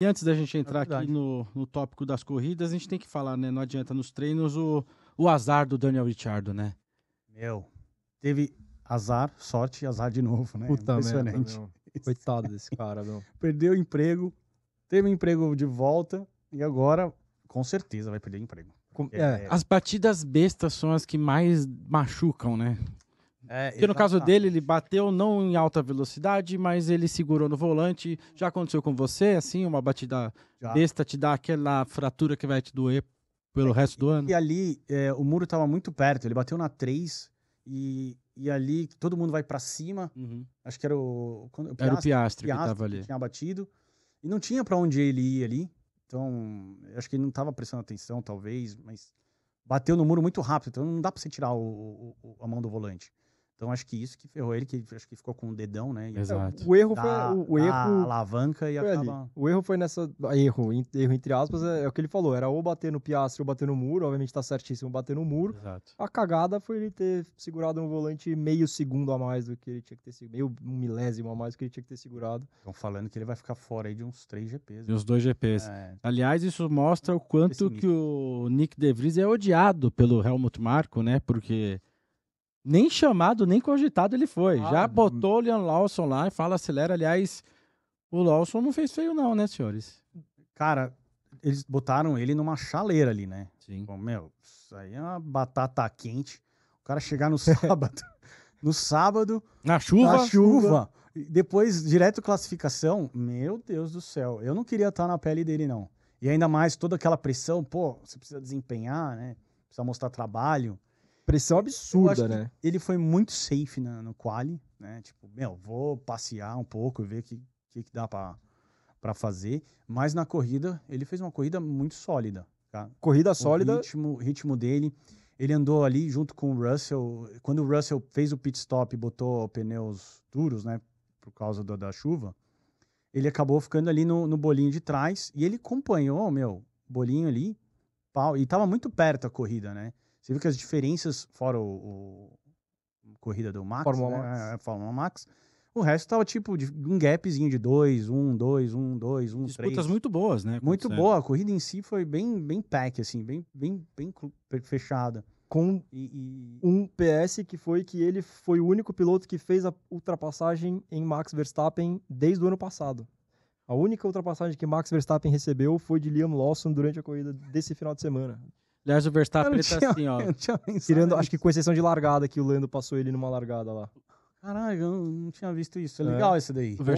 E antes da gente entrar é aqui no, no tópico das corridas, a gente tem que falar, né? Não adianta nos treinos o, o azar do Daniel Ricciardo, né? Meu, teve azar, sorte e azar de novo, né? Puta Impressionante. Merda, Coitado desse cara, meu. Perdeu o emprego, teve o emprego de volta e agora, com certeza, vai perder emprego. É, é... As batidas bestas são as que mais machucam, né? É, que no caso dele, ele bateu não em alta velocidade, mas ele segurou no volante. Já aconteceu com você, assim, uma batida Já. desta te dá aquela fratura que vai te doer pelo é, resto do e, ano? E ali, é, o muro estava muito perto, ele bateu na 3 e, e ali todo mundo vai para cima. Uhum. Acho que era o. Quando, o Piastri, era o Piastri, Piastri que estava ali. tinha batido. E não tinha para onde ele ir ali. Então, acho que ele não estava prestando atenção, talvez, mas bateu no muro muito rápido, então não dá para você tirar o, o, a mão do volante. Então acho que isso que ferrou ele, que acho que ficou com o dedão, né? É, Exato. O erro da, foi o, erro a alavanca e acaba... O erro foi nessa erro, erro entre aspas, é, é, o que ele falou, era ou bater no piastre ou bater no muro, obviamente tá certíssimo bater no muro. Exato. A cagada foi ele ter segurado no volante meio segundo a mais do que ele tinha que ter segurado, meio um milésimo a mais do que ele tinha que ter segurado. Estão falando que ele vai ficar fora aí de uns três GPs. De né? uns dois GPs. É. Aliás, isso mostra o quanto que o Nick De Vries é odiado pelo Helmut Marko, né? Porque nem chamado, nem cogitado ele foi. Ah, Já hum. botou o Leon Lawson lá e fala acelera. Aliás, o Lawson não fez feio não, né, senhores? Cara, eles botaram ele numa chaleira ali, né? Sim. Bom, meu, isso aí é uma batata quente. O cara chegar no sábado, no sábado... Na chuva? Na chuva. Depois, direto classificação, meu Deus do céu. Eu não queria estar na pele dele, não. E ainda mais toda aquela pressão, pô, você precisa desempenhar, né? Precisa mostrar trabalho pressão absurda, né? Ele foi muito safe na, no quali, né? Tipo, meu, vou passear um pouco e ver o que, que, que, dá para fazer. Mas na corrida, ele fez uma corrida muito sólida. Tá? Corrida sólida. O ritmo, ritmo dele. Ele andou ali junto com o Russell. Quando o Russell fez o pit stop e botou pneus duros, né? Por causa do, da chuva, ele acabou ficando ali no, no bolinho de trás e ele acompanhou, meu, bolinho ali. Pau, e tava muito perto a corrida, né? Você viu que as diferenças, fora o, o corrida do Max, Fórmula, né? Max. É, Fórmula Max, o resto tava tipo de, um gapzinho de 2, 1, 2, 1, 2, 1, 3. Disputas muito boas, né? Muito boa. A corrida em si foi bem, bem pack, assim, bem, bem, bem fechada. Com e, e... um PS que foi que ele foi o único piloto que fez a ultrapassagem em Max Verstappen desde o ano passado. A única ultrapassagem que Max Verstappen recebeu foi de Liam Lawson durante a corrida desse final de semana. Aliás, o Verstappen ele tá tinha, assim, ó. Tirando, acho que com exceção de largada, que o Lando passou ele numa largada lá. Caralho, eu não, tinha visto isso. É, é. legal é. esse daí. O, Verst